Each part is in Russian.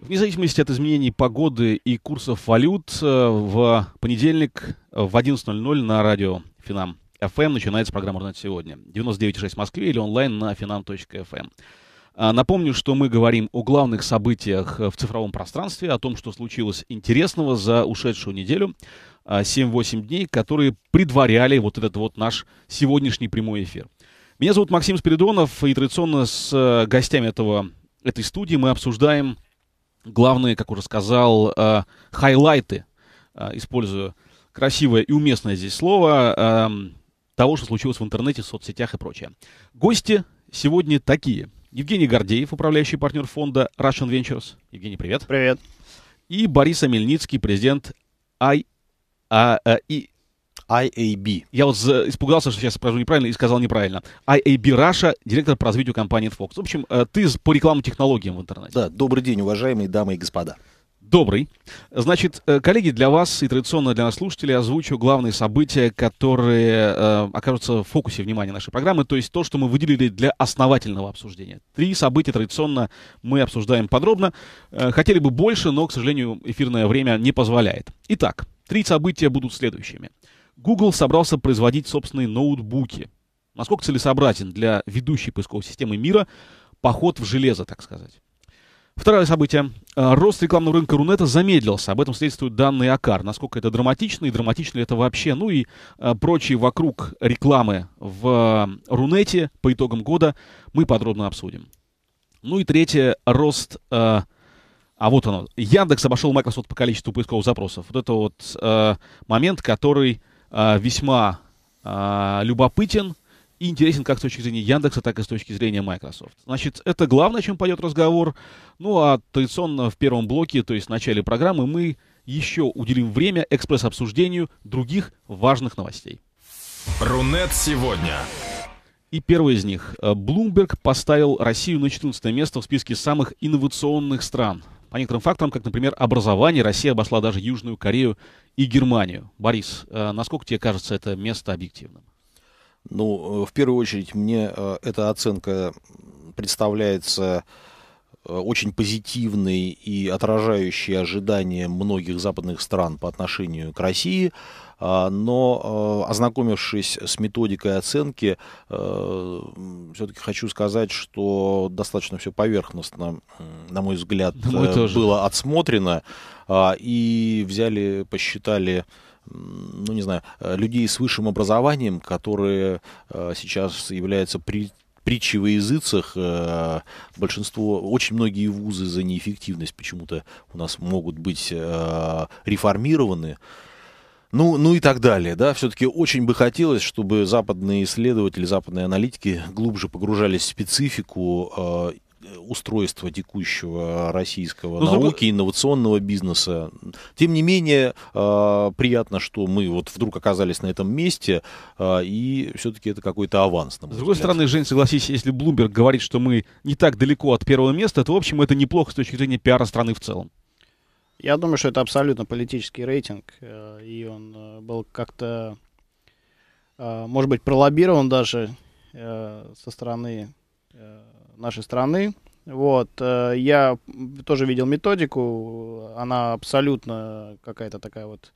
Вне зависимости от изменений погоды и курсов валют, э, в понедельник в 11.00 на радио Финам FM эм начинается программа «Урнать сегодня». 99.6 в Москве или онлайн на finam.fm. Эм. А, напомню, что мы говорим о главных событиях в цифровом пространстве, о том, что случилось интересного за ушедшую неделю, 7-8 а, дней, которые предваряли вот этот вот наш сегодняшний прямой эфир. Меня зовут Максим Спиридонов, и традиционно с э, гостями этого, этой студии мы обсуждаем главные, как уже сказал, э, хайлайты, э, использую красивое и уместное здесь слово, э, того, что случилось в интернете, в соцсетях и прочее. Гости сегодня такие. Евгений Гордеев, управляющий партнер фонда Russian Ventures. Евгений, привет. Привет. И Борис Амельницкий, президент I, а, а, и IAB. Я вот испугался, что сейчас скажу неправильно и сказал неправильно. IAB Раша, директор по развитию компании Fox. В общем, э, ты по рекламным технологиям в интернете. Да, добрый день, уважаемые дамы и господа. Добрый. Значит, э, коллеги, для вас и традиционно для нас слушателей озвучу главные события, которые э, окажутся в фокусе внимания нашей программы, то есть то, что мы выделили для основательного обсуждения. Три события традиционно мы обсуждаем подробно. Э, хотели бы больше, но, к сожалению, эфирное время не позволяет. Итак, три события будут следующими. Google собрался производить собственные ноутбуки. Насколько целесообразен для ведущей поисковой системы мира поход в железо, так сказать? Второе событие. Э, рост рекламного рынка Рунета замедлился. Об этом свидетельствуют данные АКАР. Насколько это драматично и драматично ли это вообще. Ну и э, прочие вокруг рекламы в э, Рунете по итогам года мы подробно обсудим. Ну и третье. Рост... а вот оно. Яндекс обошел Microsoft по количеству поисковых запросов. Вот это вот момент, который Э, весьма э, любопытен и интересен как с точки зрения Яндекса, так и с точки зрения Microsoft. Значит, это главное, о чем пойдет разговор. Ну а традиционно в первом блоке, то есть в начале программы, мы еще уделим время экспресс-обсуждению других важных новостей. Рунет сегодня. И первый из них. Э, Bloomberg поставил Россию на 14 место в списке самых инновационных стран. По некоторым факторам, как, например, образование, Россия обошла даже Южную Корею и Германию. Борис, э, насколько тебе кажется это место объективным? Ну, э, в первую очередь, мне э, эта оценка представляется Э, очень позитивный и отражающий ожидания многих западных стран по отношению к России, а, но э, ознакомившись с методикой оценки, э, все-таки хочу сказать, что достаточно все поверхностно, на мой взгляд, Мой тоже. было отсмотрено, а, и взяли, посчитали ну, не знаю, людей с высшим образованием, которые сейчас являются при, притчи во языцах. Э, большинство, очень многие вузы за неэффективность почему-то у нас могут быть э, реформированы. Ну, ну и так далее, да. Все-таки очень бы хотелось, чтобы западные исследователи, западные аналитики глубже погружались в специфику э, устройства текущего российского ну, науки, друг... инновационного бизнеса. Тем не менее, э, приятно, что мы вот вдруг оказались на этом месте, э, и все-таки это какой-то аванс. С другой взгляд. стороны, Жень, согласись, если Блумберг говорит, что мы не так далеко от первого места, то, в общем, это неплохо с точки зрения пиара страны в целом. Я думаю, что это абсолютно политический рейтинг, э, и он э, был как-то, э, может быть, пролоббирован даже со стороны нашей страны. Вот, э, я тоже видел методику, она абсолютно какая-то такая вот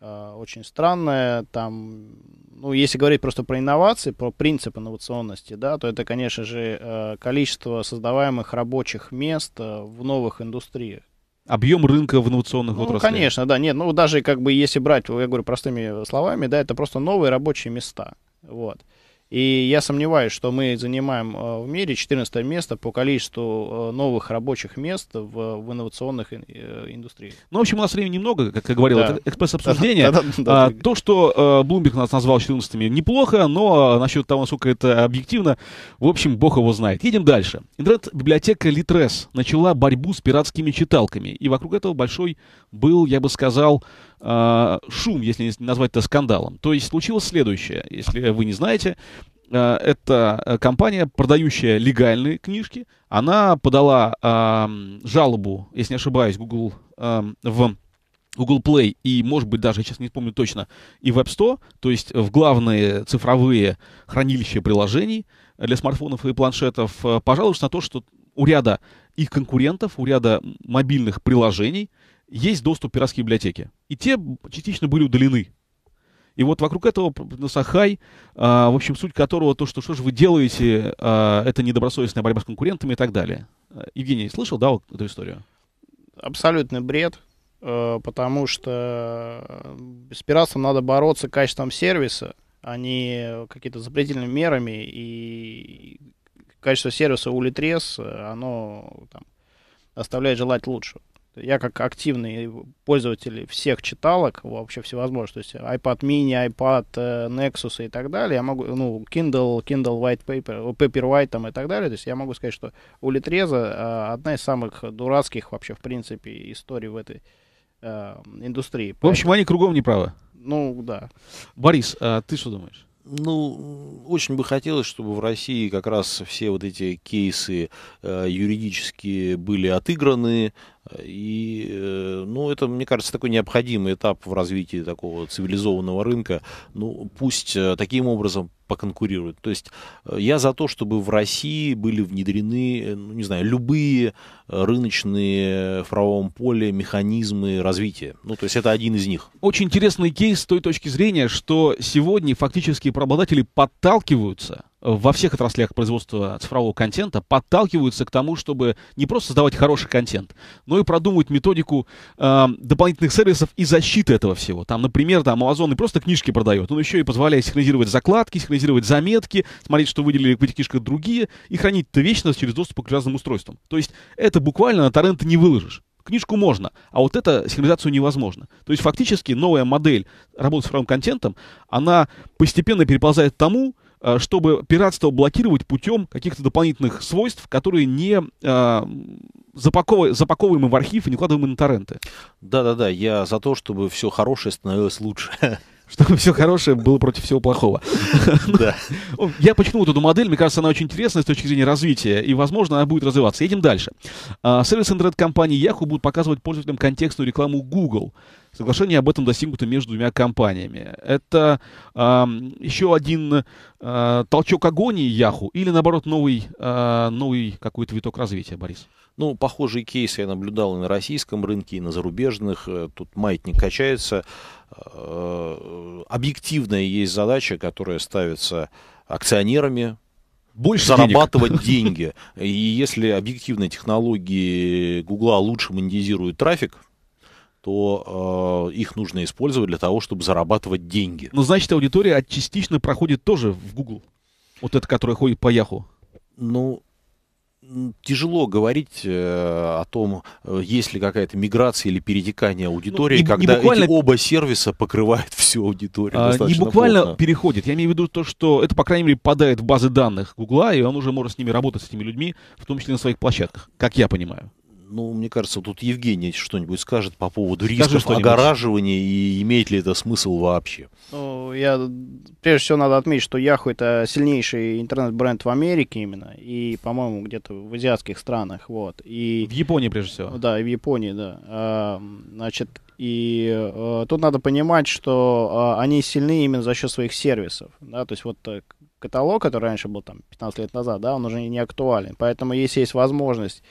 э, очень странная. Там, ну, если говорить просто про инновации, про принцип инновационности, да, то это, конечно же, э, количество создаваемых рабочих мест в новых индустриях. Объем рынка в инновационных ну, отраслях. конечно, да. Нет, ну, даже как бы если брать, я говорю простыми словами, да, это просто новые рабочие места. Вот. И я сомневаюсь, что мы занимаем э, в мире 14 место по количеству э, новых рабочих мест в, в инновационных э, индустриях. Ну, в общем, у нас времени немного, как я говорил, да. это экспресс-обсуждение. А, то, что Блумбик нас назвал 14 неплохо, но насчет того, насколько это объективно, в общем, бог его знает. Едем дальше. Интернет-библиотека Litres начала борьбу с пиратскими читалками, и вокруг этого большой был, я бы сказал, а, шум, если назвать это скандалом. То есть случилось следующее, если вы не знаете, а, это э, компания, продающая легальные книжки, она подала а, жалобу, если не ошибаюсь, Google в Google Play и, может быть, даже, сейчас не помню точно, и в App Store, то есть в главные цифровые хранилища приложений для смартфонов и планшетов, э, пожалуйста, на то, что у ряда их конкурентов, у ряда мобильных приложений – есть доступ к пиратской библиотеке. И те частично были удалены. И вот вокруг этого на ну, Сахай, а, в общем, суть которого то, что что же вы делаете, а, это недобросовестная борьба с конкурентами и так далее. А, Евгений, слышал, да, вот эту историю? Абсолютный бред, э, потому что э, с пиратством надо бороться качеством сервиса, а не какими-то запретительными мерами. И качество сервиса у Литрес, э, оно там, оставляет желать лучшего. Я как активный пользователь всех читалок, вообще всевозможных, то есть iPad mini, iPad э, Nexus и так далее, я могу, ну, Kindle, Kindle White Paper, Paper White там и так далее, то есть я могу сказать, что у Литреза э, одна из самых дурацких вообще, в принципе, историй в этой э, индустрии. В общем, они кругом неправы. Ну, да. Борис, а ты что думаешь? Ну, очень бы хотелось, чтобы в России как раз все вот эти кейсы э, юридические были отыграны, и, э, ну, это, мне кажется, такой необходимый этап в развитии такого цивилизованного рынка. Ну, пусть э, таким образом поконкурируют. То есть э, я за то, чтобы в России были внедрены, ну, не знаю, любые рыночные э, в правовом поле механизмы развития. Ну, то есть это один из них. Очень интересный кейс с той точки зрения, что сегодня фактически правообладатели подталкиваются э, во всех отраслях производства цифрового контента подталкиваются к тому, чтобы не просто создавать хороший контент, но и продумывать методику э, дополнительных сервисов и защиты этого всего. Там, например, там Amazon не просто книжки продает, он еще и позволяет синхронизировать закладки, синхронизировать заметки, смотреть, что выделили в этих книжках другие, и хранить это вечно через доступ к разным устройствам. То есть это буквально на торренты не выложишь. Книжку можно, а вот это синхронизацию невозможно. То есть фактически новая модель работы с правым контентом, она постепенно переползает к тому, э, чтобы пиратство блокировать путем каких-то дополнительных свойств, которые не э, запаковываем, запаковываем в архив и не кладываем на торренты. Да-да-да, я за то, чтобы все хорошее становилось лучше. Чтобы все хорошее было против всего плохого. Да. Ну, я почему эту модель, мне кажется, она очень интересная с точки зрения развития, и, возможно, она будет развиваться. Едем дальше. А, сервис интернет-компании Yahoo будут показывать пользователям контекстную рекламу Google. Соглашение об этом достигнуто между двумя компаниями. Это э, еще один э, толчок агонии Yahoo или, наоборот, новый, э, новый какой-то виток развития, Борис? Э, ну, похожие кейсы я наблюдал и на российском рынке, и на зарубежных. Э, тут маятник качается. Э, объективная есть задача, которая ставится акционерами, больше зарабатывать денег. деньги. И если объективные технологии Гугла лучше монетизируют трафик, то э, их нужно использовать для того, чтобы зарабатывать деньги. Ну, значит, аудитория частично проходит тоже в Google. Вот эта, которая ходит по Яху. Ну, тяжело говорить э, о том, э, есть ли какая-то миграция или перетекание ну, аудитории, ну, не, когда не буквально... эти оба сервиса покрывают всю аудиторию. А, не буквально плотно. переходит. Я имею в виду то, что это, по крайней мере, падает в базы данных Гугла, и он уже может с ними работать, с этими людьми, в том числе на своих площадках, как я понимаю. Ну, мне кажется, тут Евгений что-нибудь скажет по поводу Скажи рисков огораживания и имеет ли это смысл вообще. Ну, я, прежде всего надо отметить, что Яху это сильнейший интернет-бренд в Америке именно, и, по-моему, где-то в азиатских странах, вот. И, в Японии, прежде всего. Да, в Японии, да. А, значит, и э, тут надо понимать, что э, они сильны именно за счет своих сервисов. Да? То есть вот э, каталог, который раньше был там 15 лет назад, да, он уже не актуален. Поэтому если есть возможность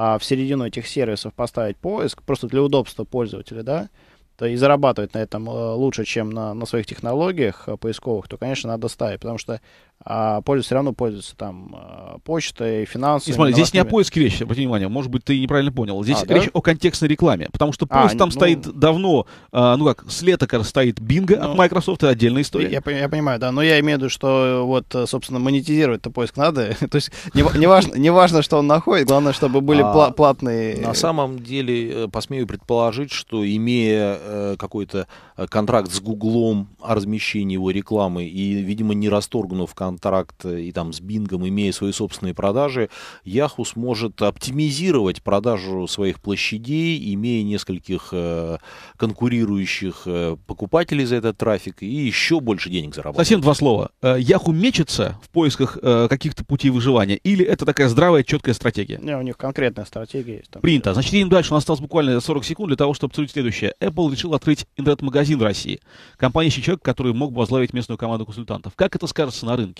а, в середину этих сервисов поставить поиск, просто для удобства пользователя, да, то и зарабатывать на этом э, лучше, чем на, на своих технологиях э, поисковых, то, конечно, надо ставить, потому что а пользуются, все равно пользуются там э, почтой, финансами. И смотри, здесь не о поиске речи, обрати внимание, может быть, ты неправильно понял. Здесь а, речь да? о контекстной рекламе, потому что а, поиск а, там ну... стоит давно, а, ну как, с лета как стоит Bing ну, от Microsoft, это отдельная история. Я, я, я понимаю, да, но я имею в виду, что вот, собственно, монетизировать-то поиск надо, то есть не, не, важно, не важно, что он находит, главное, чтобы были а, пла платные... На самом деле, э, посмею предположить, что имея э, какой-то контракт с Гуглом о размещении его рекламы и, видимо, не расторгнув контракт, контракт э, и там с Бингом, имея свои собственные продажи, Yahoo сможет оптимизировать продажу своих площадей, имея нескольких э, конкурирующих э, покупателей за этот трафик и еще больше денег заработать. Совсем два слова. Yahoo мечется в поисках каких-то путей выживания или это такая здравая, четкая стратегия? Не, у них конкретная стратегия есть. Там Принято. Значит, идем дальше. У нас осталось буквально 40 секунд для того, чтобы обсудить следующее. Apple решил открыть интернет-магазин в России. Компания еще человек, который мог бы возглавить местную команду консультантов. Как это скажется на рынке?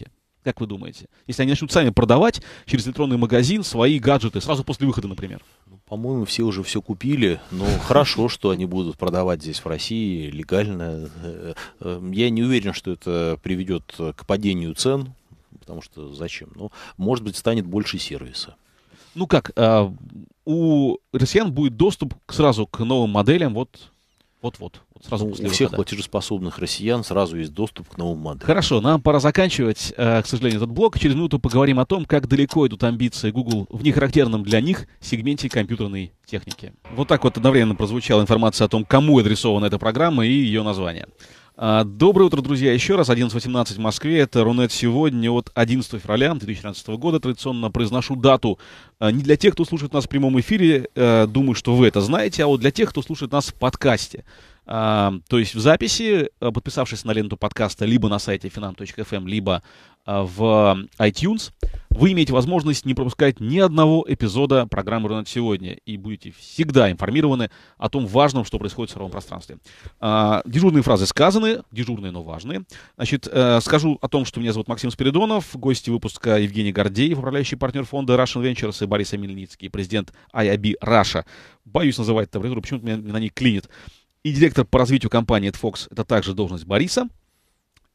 Как вы думаете? Если они начнут сами продавать через электронный магазин свои гаджеты сразу после выхода, например. Ну, по-моему, все уже все купили, но ну, хорошо, что они будут продавать здесь в России легально. Э, я не уверен, что это приведет к падению цен, потому что зачем? Ну, может быть, станет больше сервиса. Ну как, а, у россиян будет доступ сразу к новым моделям, вот, вот-вот сразу ну, после у всех платежеспособных россиян сразу есть доступ к новому адресу. Хорошо, нам пора заканчивать, э, к сожалению, этот блок. Через минуту поговорим о том, как далеко идут амбиции Google в нехарактерном для них сегменте компьютерной техники. Вот так вот одновременно прозвучала информация о том, кому адресована эта программа и ее название. А, доброе утро, друзья. Еще раз 11.18 в Москве. Это Рунет сегодня от 11 февраля 2013 года. Традиционно произношу дату. А, не для тех, кто слушает нас в прямом эфире, э, думаю, что вы это знаете, а вот для тех, кто слушает нас в подкасте. То есть в записи, э, подписавшись на ленту подкаста либо на сайте finam.fm, эм, либо э, в iTunes, вы имеете возможность не пропускать ни одного эпизода программы «Рунет сегодня» и будете всегда информированы о том важном, что происходит в сыром пространстве. А, дежурные фразы сказаны, дежурные, но важные. Значит, э, скажу о том, что меня зовут Максим Спиридонов, гости выпуска Евгений Гордеев, управляющий партнер фонда Russian Ventures и Борис Амельницкий, президент IIB Russia. Боюсь называть это аббревиатуру, почему-то меня на ней клинит и директор по развитию компании Fox, это также должность Бориса.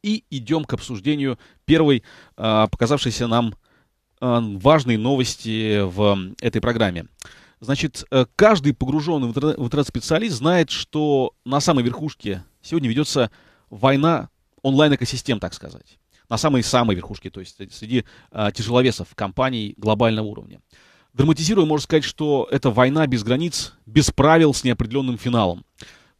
И идем к обсуждению первой а, показавшейся нам а, важной новости в этой программе. Значит, э, каждый погруженный в интернет-специалист знает, что на самой верхушке сегодня ведется война онлайн-экосистем, так сказать. На самой-самой верхушке, то есть среди а, тяжеловесов компаний глобального уровня. Драматизируя, можно сказать, что это война без границ, без правил, с неопределенным финалом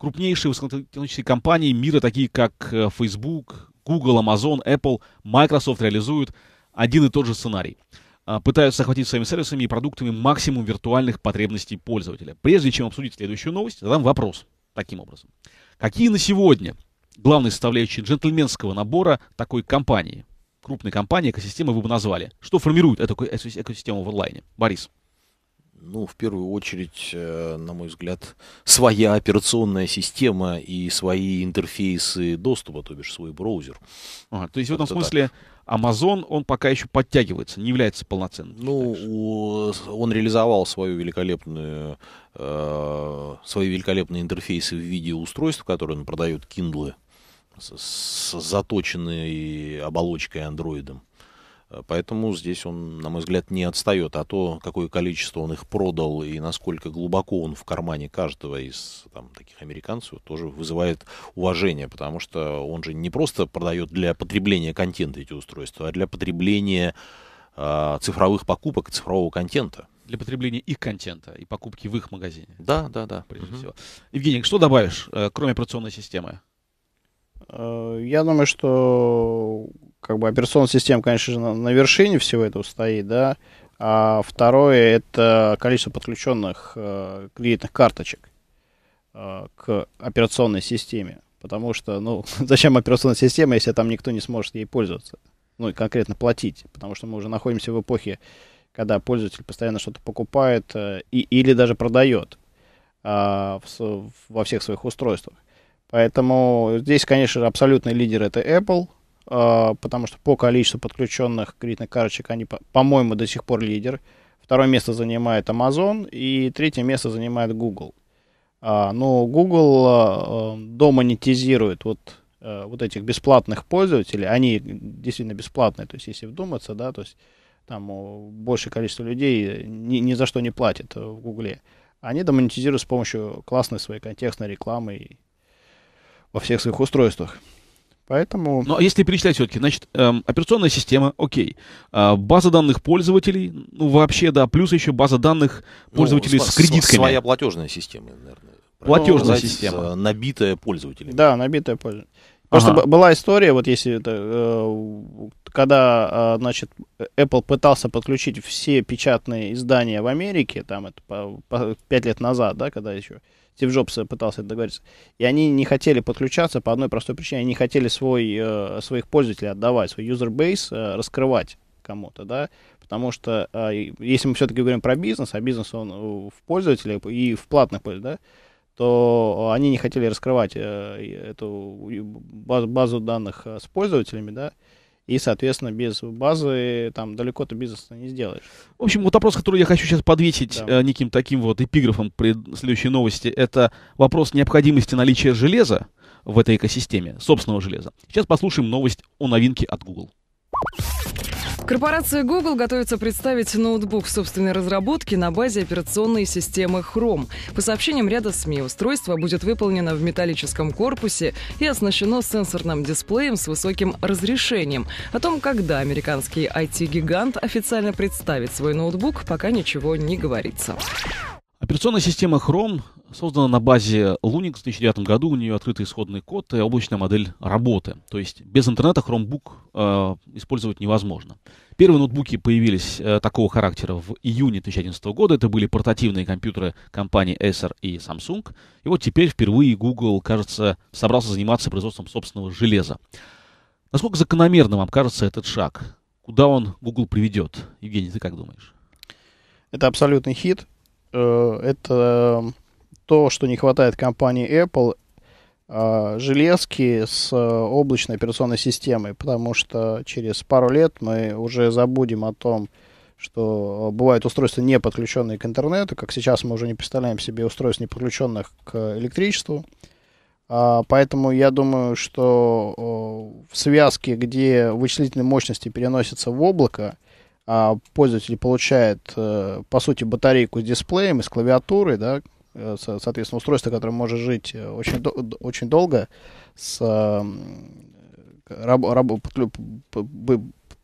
крупнейшие высокотехнологические компании мира, такие как э, Facebook, Google, Amazon, Apple, Microsoft реализуют один и тот же сценарий. А, пытаются захватить своими сервисами и продуктами максимум виртуальных потребностей пользователя. Прежде чем обсудить следующую новость, задам вопрос таким образом. Какие на сегодня главные составляющие джентльменского набора такой компании, крупной компании, экосистемы вы бы назвали? Что формирует эту экосистему в онлайне? Борис ну, в первую очередь, э, на мой взгляд, своя операционная система и свои интерфейсы доступа, то бишь свой браузер. Ага, то есть в этом смысле так. Amazon, он пока еще подтягивается, не является полноценным. Ну, он реализовал свою великолепную, э, свои великолепные интерфейсы в виде устройств, которые он продает Kindle, с, с заточенной оболочкой андроидом. Э, поэтому здесь он, на мой взгляд, не отстает. А то, какое количество он их продал и насколько глубоко он в кармане каждого из там, таких американцев, тоже вызывает уважение. Потому что он же не просто продает для потребления контента эти устройства, а для потребления э, цифровых покупок, цифрового контента. Для потребления их контента и покупки в их магазине. Да, да, да. Прежде угу. всего. Евгений, что добавишь, э, кроме операционной системы? Э, я думаю, что как бы операционная система, конечно же, на, на вершине всего этого стоит, да. А второе это количество подключенных э, кредитных карточек э, к операционной системе. Потому что, ну, зачем операционная система, если там никто не сможет ей пользоваться? Ну, и конкретно платить. Потому что мы уже находимся в эпохе, когда пользователь постоянно что-то покупает э, и, или даже продает э, в, во всех своих устройствах. Поэтому здесь, конечно, абсолютный лидер это Apple, а, потому что по количеству подключенных кредитных карточек они, по-моему, до сих пор лидер. Второе место занимает Amazon и третье место занимает Google. А, но Google а, э, домонетизирует вот э, вот этих бесплатных пользователей, они действительно бесплатные, то есть если вдуматься, да, то есть там большее количество людей э, ни, ни за что не платит в Гугле, они домонетизируют с помощью классной своей контекстной рекламы и во всех своих устройствах. Поэтому... Но если перечислять все-таки, значит, эм, операционная система, окей. Э, база данных пользователей, ну вообще, да, плюс еще база данных ну, пользователей ну, с, с кредитками. Своя платежная система, наверное. Платежная ну, система. Э, набитая пользователями. Да, набитая пользователями. Просто ага. была история, вот если это, э, когда, э, значит, Apple пытался подключить все печатные издания в Америке, там это по, по 5 лет назад, да, когда еще, э, Стив Джобс э, пытался это договориться. И они не хотели подключаться по одной простой причине. Они не хотели свой, э, своих пользователей отдавать, свой user base э, раскрывать кому-то, да, потому что если мы все-таки говорим про бизнес, а бизнес он в пользователях и в платных пользователях, да, то они не хотели раскрывать эту базу, базу данных с пользователями, да, и, соответственно, без базы там далеко то бизнес не сделаешь. В общем, вот вопрос, который я хочу сейчас подветить да. э, неким таким вот эпиграфом при следующей новости, это вопрос необходимости наличия железа в этой экосистеме, собственного железа. Сейчас послушаем новость о новинке от Google. Корпорация Google готовится представить ноутбук собственной разработки на базе операционной системы Chrome. По сообщениям ряда СМИ, устройство будет выполнено в металлическом корпусе и оснащено сенсорным дисплеем с высоким разрешением. О том, когда американский IT-гигант официально представит свой ноутбук, пока ничего не говорится. Операционная система Chrome создана на базе Linux в 2009 году. У нее открытый исходный код и облачная модель работы. То есть без интернета Chromebook э, использовать невозможно. Первые ноутбуки появились э, такого характера в июне 2011 года. Это были портативные компьютеры компании Acer и Samsung. И вот теперь впервые Google, кажется, собрался заниматься производством собственного железа. Насколько закономерным вам кажется этот шаг? Куда он Google приведет? Евгений, ты как думаешь? Это абсолютный хит. Э, это то, что не хватает компании Apple, а, железки с э, облачной операционной системой, потому что через пару лет мы уже забудем о том, что бывают устройства, не подключенные к интернету, как сейчас мы уже не представляем себе устройств, не подключенных к электричеству. А, поэтому я думаю, что в связке, где вычислительные мощности переносятся в облако, а, пользователь получает, э, по сути, батарейку с дисплеем и с клавиатурой, да, э, соответственно, устройство, которое может жить э, очень, очень долго, с, раб, раб,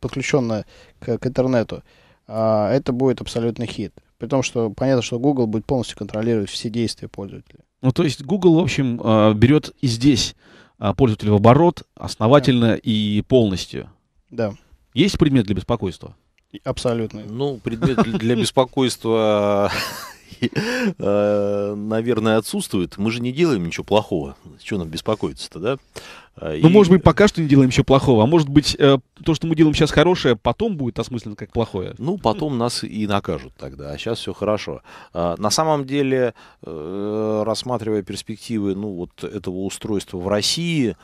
подключенное к, к интернету, а, это будет абсолютный хит. При том, что понятно, что Google будет полностью контролировать все действия пользователя. Ну, то есть Google, в общем, а, берет и здесь пользователя в оборот основательно да. и полностью. Да. Есть предмет для беспокойства? Абсолютно. Ну, предмет для беспокойства э, наверное, отсутствует. Мы же не делаем ничего плохого. Чего нам беспокоиться-то, да? Ну, и... Ну, может быть, пока что не делаем еще плохого, а может быть, э, то, что мы делаем сейчас хорошее, потом будет осмысленно как плохое. Ну, потом нас и накажут тогда, а сейчас все хорошо. А, на самом деле, э, рассматривая перспективы ну, вот этого устройства в России,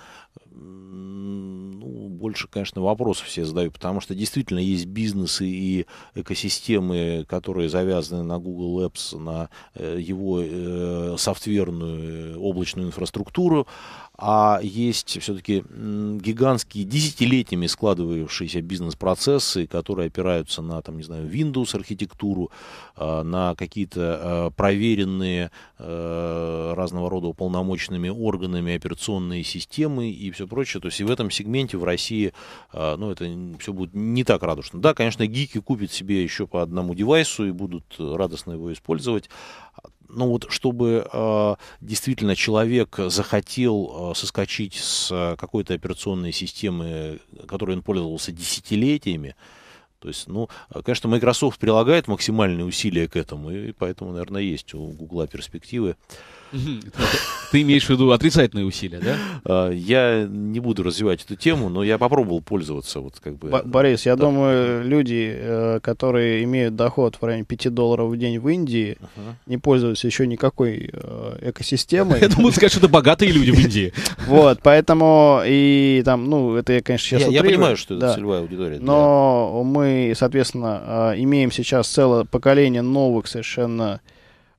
ну, больше, конечно, вопросов все задаю, потому что действительно есть бизнесы и экосистемы, которые завязаны на Google Apps, на э, его э, софтверную э, облачную инфраструктуру, а есть все-таки гигантские десятилетиями складывающиеся бизнес-процессы, которые опираются на, там, не знаю, Windows архитектуру, а, на какие-то а, проверенные а, разного рода уполномоченными органами операционные системы и все прочее. То есть и в этом сегменте в России, ну, это все будет не так радужно. Да, конечно, гики купят себе еще по одному девайсу и будут радостно его использовать, ну вот, чтобы э, действительно человек захотел э, соскочить с э, какой-то операционной системы, которой он пользовался десятилетиями, то есть, ну, конечно, Microsoft прилагает максимальные усилия к этому, и поэтому, наверное, есть у Google перспективы. Ты имеешь в виду отрицательные усилия, да? А, я не буду развивать эту тему, но я попробовал пользоваться. Вот как бы, Борис, я да. думаю, люди, э, которые имеют доход в районе 5 долларов в день в Индии, ага. не пользуются еще никакой э, экосистемой. Я думаю, сказать, что это богатые люди в Индии. Вот, поэтому и там, ну, это я, конечно, сейчас Я понимаю, что это целевая аудитория. Но мы, соответственно, э, имеем сейчас целое поколение новых совершенно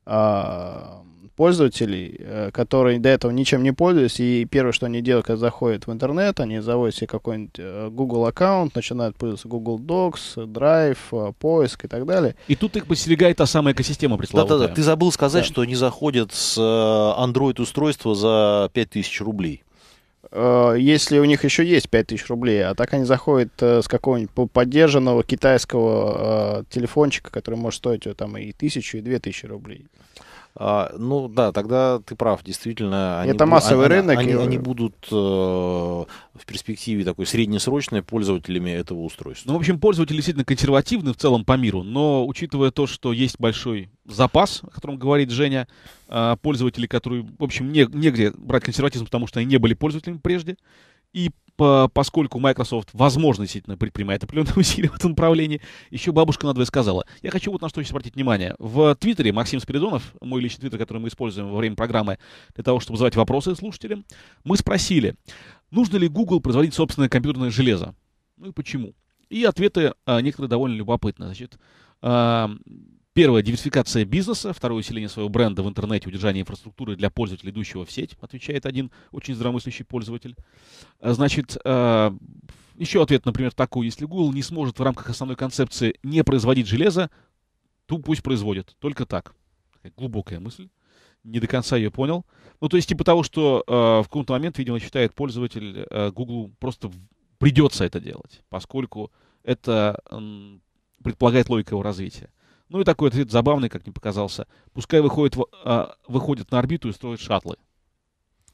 а, пользователей, э, которые до этого ничем не пользуются, и первое, что они делают, когда заходят в интернет, они заводят себе какой-нибудь э, Google аккаунт, начинают пользоваться Google Docs, Drive, э, поиск и так далее. И тут их подстерегает та самая экосистема пресловутая. Да-да-да, ты забыл сказать, да. что они заходят с Android-устройства за 5000 рублей если у них еще есть 5000 рублей, а так они заходят с какого-нибудь поддержанного китайского телефончика, который может стоить там и тысячу, и две тысячи рублей. А, ну да, тогда ты прав, действительно. Они Это будут, массовый они, а, рынок. Они, и... они будут э, в перспективе такой среднесрочной пользователями этого устройства. Ну, в общем, пользователи действительно консервативны в целом по миру, но учитывая то, что есть большой запас, о котором говорит Женя, а, пользователи, которые, в общем, не, негде брать консерватизм, потому что они не были пользователями прежде, и по, поскольку Microsoft, возможно, действительно предпринимает определенные усилия в этом направлении, еще бабушка надвое сказала. Я хочу вот на что еще обратить внимание. В Твиттере Максим Спиридонов, мой личный Твиттер, который мы используем во время программы для того, чтобы задавать вопросы слушателям, мы спросили, нужно ли Google производить собственное компьютерное железо? Ну и почему? И ответы а, некоторые довольно любопытные. Значит, а, Первое – диверсификация бизнеса. Второе – усиление своего бренда в интернете, удержание инфраструктуры для пользователя, идущего в сеть, отвечает один очень здравомыслящий пользователь. А, значит, а, еще ответ, например, такой. Если Google не сможет в рамках основной концепции не производить железо, то пусть производит. Только так. Такая глубокая мысль. Не до конца ее понял. Ну, то есть типа того, что а, в какой-то момент, видимо, считает пользователь, Google просто придется это делать, поскольку это предполагает логика его развития. Ну и такой ответ забавный, как мне показался. Пускай выходит, а, выходит на орбиту и строит шаттлы.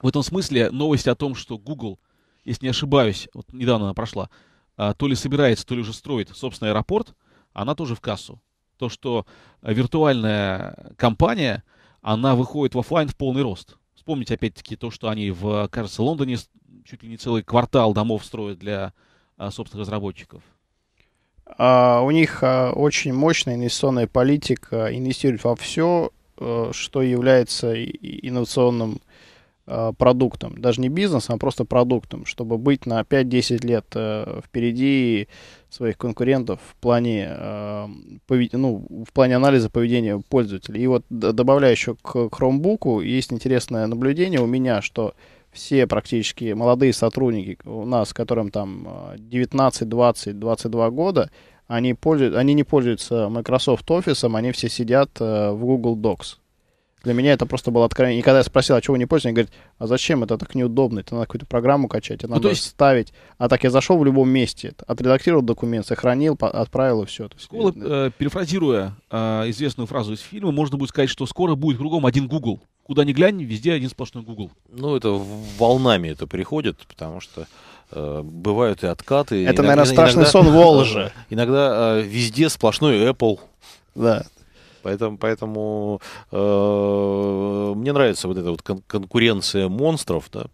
В этом смысле новость о том, что Google, если не ошибаюсь, вот недавно она прошла, а, то ли собирается, то ли уже строит собственный аэропорт, она тоже в кассу. То, что а, виртуальная компания, она выходит в офлайн в полный рост. Вспомнить опять-таки, то, что они в, кажется, Лондоне чуть ли не целый квартал домов строят для собственных разработчиков. А, у них а, очень мощная инвестиционная политика, инвестируют во все, э, что является инновационным а, продуктом. Даже не бизнесом, а просто продуктом, чтобы быть на 5-10 лет э, впереди своих конкурентов в плане, ну, в плане анализа поведения пользователей. И вот добавляя еще к Chromebook, есть интересное наблюдение у меня, что все практически молодые сотрудники у нас, которым там 19, 20, 22 года, они, пользуют, они не пользуются Microsoft Office, они все сидят э, в Google Docs. Для меня это просто было откровение. И когда я спросил, а чего вы не пользуетесь, они говорят, а зачем это так неудобно? Это надо какую-то программу качать, это ну, надо есть... ставить. А так я зашел в любом месте, отредактировал документ, сохранил, отправил и все. Скоро, э, э, перефразируя э, известную фразу из фильма, можно будет сказать, что скоро будет кругом один Google. Куда ни глянь, везде один сплошной Google. Ну, это волнами это приходит, потому что э, бывают и откаты. Это, иногда, наверное, страшный иногда, сон Волжи. Иногда э, везде сплошной Apple. Да, Поэтому, поэтому э, мне нравится вот эта вот кон- конкуренция монстров, да.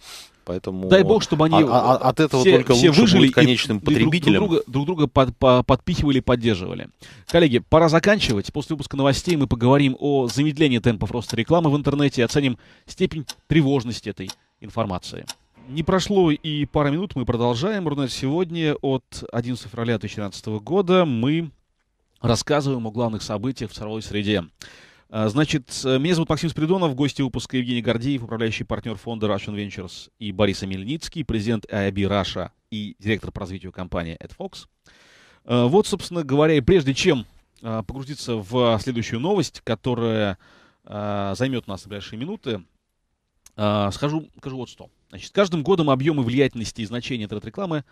Поэтому Дай бог, чтобы они а, а, а от этого все, только все лучше выжили будет конечным и потребителям. Друг, друг друга, друг друга под, по, подпихивали и поддерживали. Коллеги, пора заканчивать. После выпуска новостей мы поговорим о замедлении темпов роста рекламы в интернете и оценим степень тревожности этой информации. Не прошло и пара минут, мы продолжаем. Рунет сегодня от 11 февраля 2013 года мы рассказываем о главных событиях в цифровой среде. А, значит, э, меня зовут Максим Спиридонов, гости выпуска Евгений Гордеев, управляющий партнер фонда Russian Ventures и Борис Мельницкий, президент IAB Russia и директор по развитию компании AdFox. А, вот, собственно говоря, и прежде чем а, погрузиться в следующую новость, которая займет у нас ближайшие минуты, скажу, скажу вот что. Значит, каждым годом объемы влиятельности и значения интернет-рекламы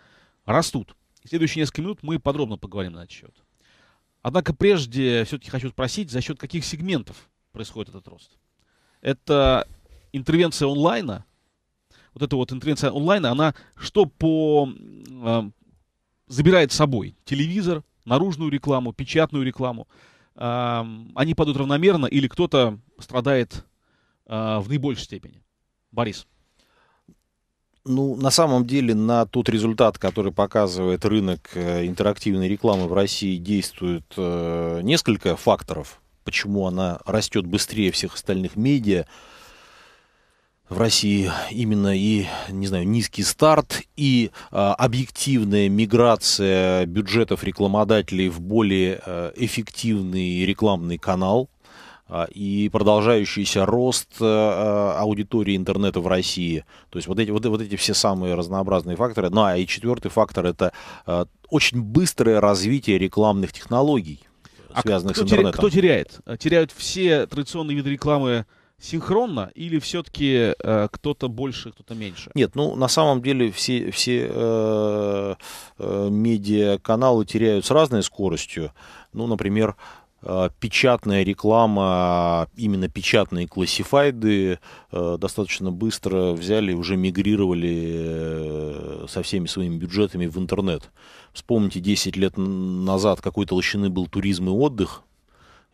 растут. В следующие несколько минут мы подробно поговорим на этот счет. Однако прежде все-таки хочу спросить, за счет каких сегментов происходит этот рост? Это интервенция онлайна? Вот эта вот интервенция онлайна, она что по... Э, забирает с собой? Телевизор, наружную рекламу, печатную рекламу? Э, они падают равномерно или кто-то страдает э, в наибольшей степени? Борис. Ну, на самом деле, на тот результат, который показывает рынок э, интерактивной рекламы в России, действует э, несколько факторов, почему она растет быстрее всех остальных медиа. В России именно и, не знаю, низкий старт, и э, объективная миграция бюджетов рекламодателей в более э, эффективный рекламный канал, а, и продолжающийся рост э, э, аудитории интернета в России. То есть вот эти, вот, вот эти все самые разнообразные факторы. Ну а и четвертый фактор это э, очень быстрое развитие рекламных технологий, а связанных кто с интернетом. кто теряет? Теряют все традиционные виды рекламы синхронно или все-таки э, кто-то больше, кто-то меньше? Нет, ну на самом деле все, все э, э, медиаканалы теряют с разной скоростью. Ну, например, Э, печатная реклама, именно печатные классифайды э, достаточно быстро взяли и уже мигрировали э, со всеми своими бюджетами в интернет. Вспомните 10 лет назад какой толщины был туризм и отдых,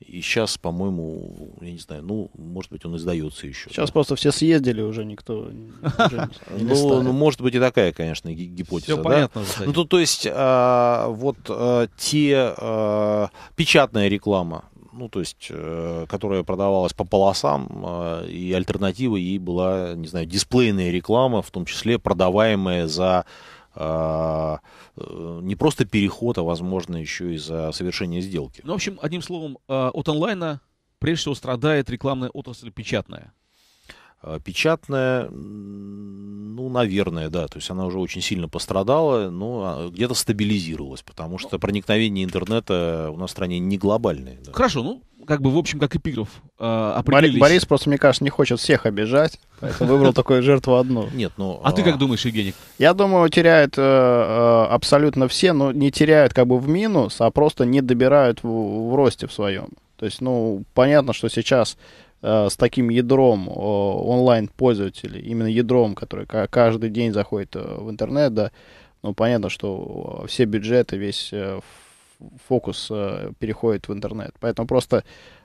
и сейчас, по-моему, я не знаю, ну, может быть, он издается еще. Сейчас да? просто все съездили, уже никто Ну, ну, может быть, и такая, конечно, гипотеза. Все понятно. Ну, то, то есть, а, вот э, те э, печатная реклама, ну, то есть, э, которая продавалась по полосам, э, и альтернатива ей была, не знаю, дисплейная реклама, в том числе продаваемая за а, э, не просто переход, а, возможно, еще и за совершение сделки. Ну, в общем, одним словом, а, от онлайна прежде всего страдает рекламная отрасль печатная. Э, печатная, ну, наверное, да. То есть она уже очень сильно пострадала, но а, где-то стабилизировалась, потому что проникновение интернета у нас в стране не глобальное. Да. Хорошо, ну, как бы, в общем, как эпиграф э, определились. Борис просто, мне кажется, не хочет всех обижать, поэтому выбрал такую жертву одну. Нет, ну... А ты а как думаешь, Евгений? Я думаю, теряют э, э, абсолютно все, но не теряют как бы в минус, а просто не добирают в росте в своем. То есть, ну, понятно, что сейчас Э, с таким ядром э, онлайн-пользователей, именно ядром, который каждый день заходит э, в интернет, да, ну, понятно, что все бюджеты, весь фокус переходит в интернет. Поэтому просто,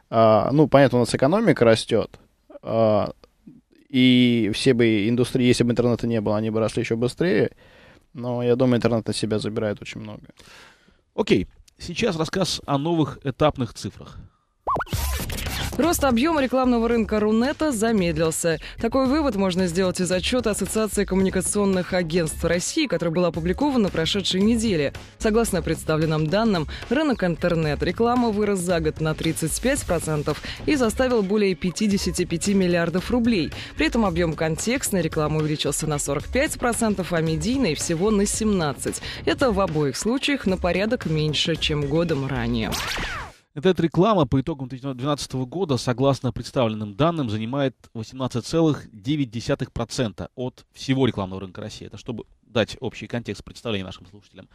ну, понятно, у нас экономика растет, и все бы индустрии, если бы интернета не было, они бы росли еще быстрее, но я думаю, интернет на себя забирает очень много. Окей, сейчас рассказ о новых этапных цифрах. Рост объема рекламного рынка Рунета замедлился. Такой вывод можно сделать из отчета Ассоциации коммуникационных агентств России, который был опубликован на прошедшей неделе. Согласно представленным данным, рынок интернет-рекламы вырос за год на 35% и заставил более 55 миллиардов рублей. При этом объем контекстной рекламы увеличился на 45%, а медийной всего на 17%. Это в обоих случаях на порядок меньше, чем годом ранее. Этот реклама по итогам 2012 года, согласно представленным данным, занимает 18,9% от всего рекламного рынка России. Это чтобы дать общий контекст представления нашим слушателям.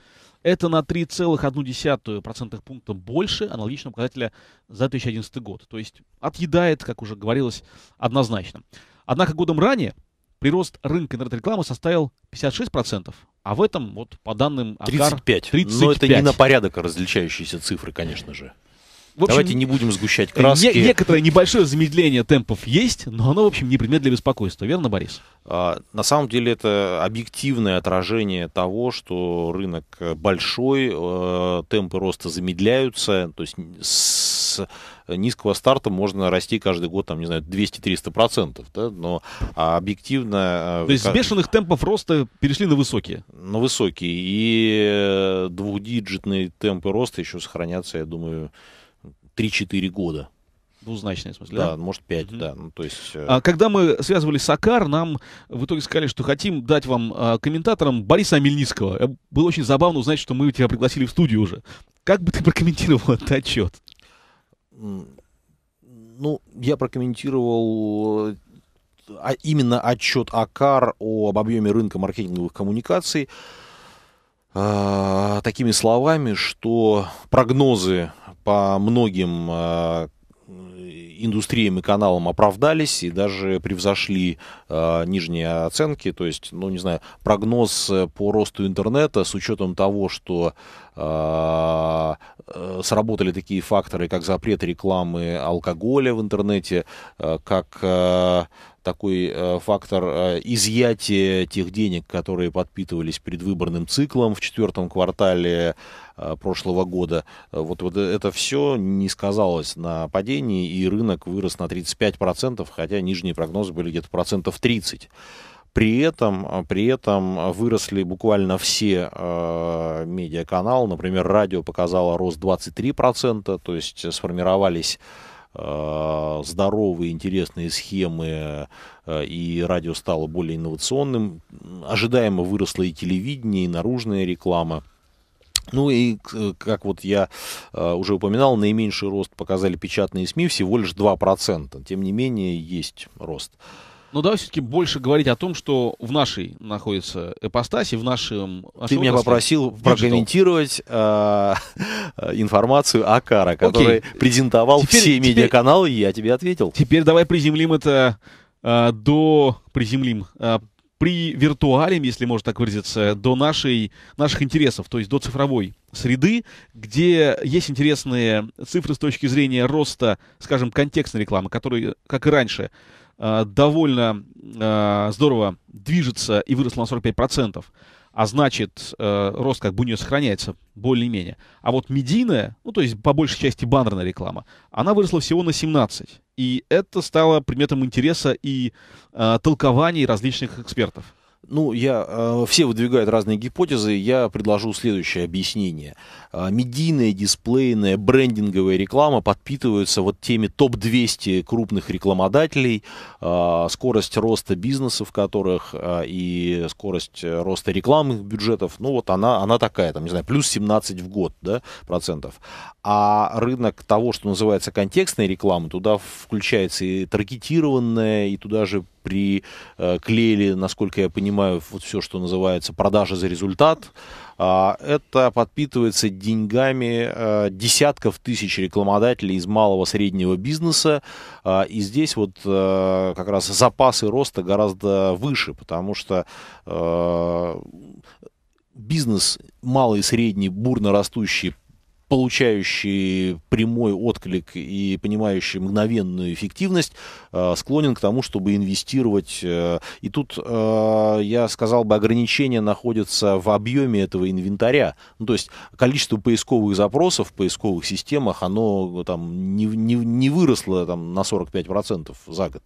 Это на 3,1% пункта больше аналогичного показателя за 2011 год. То есть отъедает, как уже говорилось, однозначно. Однако годом ранее прирост рынка интернет-рекламы составил 56%, а в этом, вот по данным АКАР, 35. 35. Но это не на порядок различающиеся цифры, конечно же общем, Давайте не будем сгущать э, краски. Не, некоторое небольшое замедление темпов есть, но оно, в общем, не предмет для беспокойства. Верно, Борис? А, на самом деле это объективное отражение того, что рынок большой, э, темпы роста замедляются, то есть с низкого старта можно расти каждый год, там, не знаю, 200-300%, процентов, да, но а, объективно... Э, то есть с бешеных темпов роста перешли на высокие? На высокие, и э, двухдиджитные темпы роста еще сохранятся, я думаю, 3-4 года. Двузначный, смысле, да? Да, может, 5, угу. да. Ну, то есть... Э, а, когда мы связывали Сакар, нам в итоге сказали, что хотим дать вам а, комментаторам Бориса Амельницкого. Э, было очень забавно узнать, что мы тебя пригласили в студию уже. Как бы ты прокомментировал этот отчет? Ну, я прокомментировал а именно отчет АКАР об объеме рынка маркетинговых коммуникаций а, такими словами, что прогнозы по многим а, индустриям и каналам оправдались и даже превзошли э, нижние оценки. То есть, ну, не знаю, прогноз э, по росту интернета с учетом того, что а, э, сработали такие факторы, как запрет рекламы алкоголя в интернете, э, как... Э, такой э, фактор э, изъятия тех денег, которые подпитывались предвыборным циклом в четвертом квартале э, прошлого года. Вот, вот это все не сказалось на падении, и рынок вырос на 35%, хотя нижние прогнозы были где-то процентов 30%. При этом, при этом выросли буквально все э, медиаканалы. Например, радио показало рост 23%, то есть сформировались Э, здоровые, интересные схемы, э, и радио стало более инновационным. Ожидаемо выросло и телевидение, и наружная реклама. Ну и, как вот я э, уже упоминал, наименьший рост показали печатные СМИ, всего лишь 2%. Тем не менее, есть рост. Но ну, давай все-таки больше говорить о том, что в нашей находится эпостаси, в нашем... Ты меня области? попросил Digital. прокомментировать э, э, информацию о Кара, который Окей. презентовал теперь, все теперь, медиаканалы, и я тебе ответил. Теперь давай приземлим это э, до... Приземлим... Э, при виртуале, если можно так выразиться, до нашей, наших интересов, то есть до цифровой среды, где есть интересные цифры с точки зрения роста, скажем, контекстной рекламы, которые, как и раньше, Э, довольно э, здорово движется и выросла на 45%, а значит, э, рост как бы у нее сохраняется более-менее. А вот медийная, ну то есть по большей части баннерная реклама, она выросла всего на 17%. И это стало предметом интереса и толкований различных экспертов. Ну, я, э, все выдвигают разные гипотезы, я предложу следующее объяснение. Э, медийная, дисплейная, брендинговая реклама подпитываются вот теми топ-200 крупных рекламодателей, э, скорость роста бизнесов которых э, и скорость роста рекламных бюджетов, ну вот она, она такая, там, не знаю, плюс 17 в год, да, процентов. А рынок того, что называется контекстной рекламы, туда включается и таргетированная, и туда же приклеили, насколько я понимаю, понимаю вот все, что называется продажи за результат, а, это подпитывается деньгами э, десятков тысяч рекламодателей из малого среднего бизнеса. А, и здесь вот э, как раз запасы роста гораздо выше, потому что э, бизнес малый средний, бурно растущий получающий прямой отклик и понимающий мгновенную эффективность, э, склонен к тому, чтобы инвестировать. Э, и тут, э, я сказал бы, ограничения находятся в объеме этого инвентаря. Ну, то есть количество поисковых запросов в поисковых системах, оно там не, не, не выросло там, на 45% за год.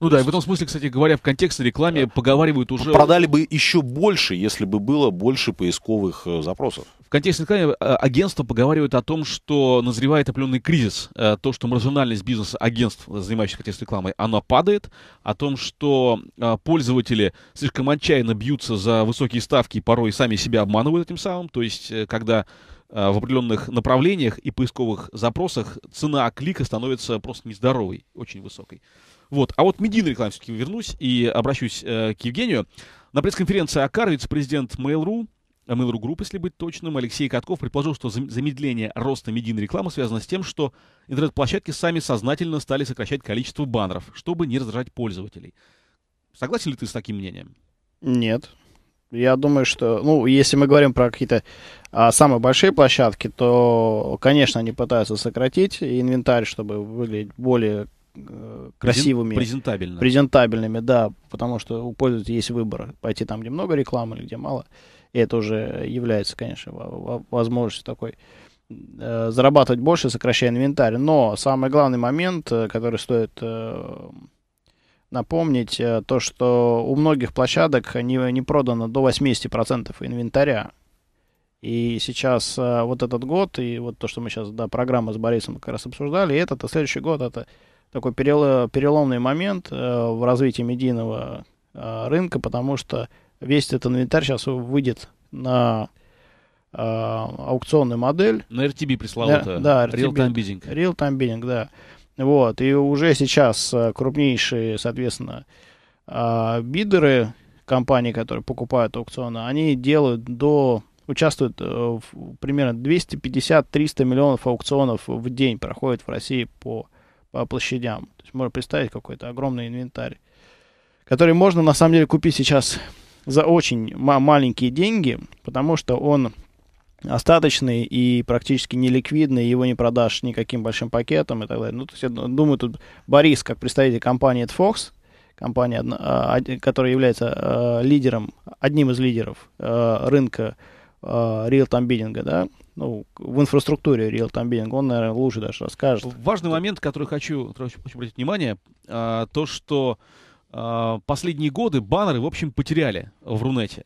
Ну да, и в этом смысле, кстати говоря, в контексте рекламы да. поговаривают уже... Продали бы еще больше, если бы было больше поисковых запросов. В контексте Инкая э, агентство поговаривает о том, что назревает определенный кризис. Э, то, что маржинальность бизнеса агентств, занимающихся контекстной рекламой, она падает. О том, что э, пользователи слишком отчаянно бьются за высокие ставки и порой сами себя обманывают этим самым. То есть, когда в определенных направлениях и поисковых запросах цена клика становится просто нездоровой, очень высокой. Вот. А вот медийной рекламе все-таки вернусь и обращусь к Евгению. На пресс-конференции АКАР вице-президент Mail.ru Mail.ru Group, если быть точным, Алексей Катков предположил, что замедление роста медийной рекламы связано с тем, что интернет-площадки сами сознательно стали сокращать количество баннеров, чтобы не раздражать пользователей. Согласен ли ты с таким мнением? Нет. Я думаю, что, ну, если мы говорим про какие-то а, самые большие площадки, то, конечно, они пытаются сократить инвентарь, чтобы выглядеть более э, красивыми. Презентабельно. Презентабельными, да, потому что у пользователя есть выбор пойти там, где много рекламы или где мало. И это уже является, конечно, возможностью такой э, зарабатывать больше, сокращая инвентарь. Но самый главный момент, э, который стоит э, напомнить, то, что у многих площадок не, не продано до 80% инвентаря. И сейчас вот этот год, и вот то, что мы сейчас, да, программа с Борисом как раз обсуждали, и этот, и следующий год, это такой перел переломный момент в развитии медийного рынка, потому что весь этот инвентарь сейчас выйдет на э, аукционную модель. На RTB пресловуто. Да, да RTB, Real Time Bidding. Real Time Bidding, да. Вот, и уже сейчас а, крупнейшие, соответственно, э, бидеры, компании, которые покупают аукционы, они делают до участвуют э, в примерно 250-300 миллионов аукционов в день проходит в России по, по площадям. То есть можно представить какой-то огромный инвентарь, который можно на самом деле купить сейчас за очень маленькие деньги, потому что он остаточный и практически неликвидный, его не продашь никаким большим пакетом и так далее. Ну, то есть, я думаю, тут Борис, как представитель компании Fox, компания, а, которая является а, лидером, одним из лидеров а, рынка real-time бидинга, да, ну, в инфраструктуре real-time бидинга, он, наверное, лучше даже расскажет. Важный момент, который хочу, хочу обратить внимание, то, что а, последние годы баннеры, в общем, потеряли в Рунете.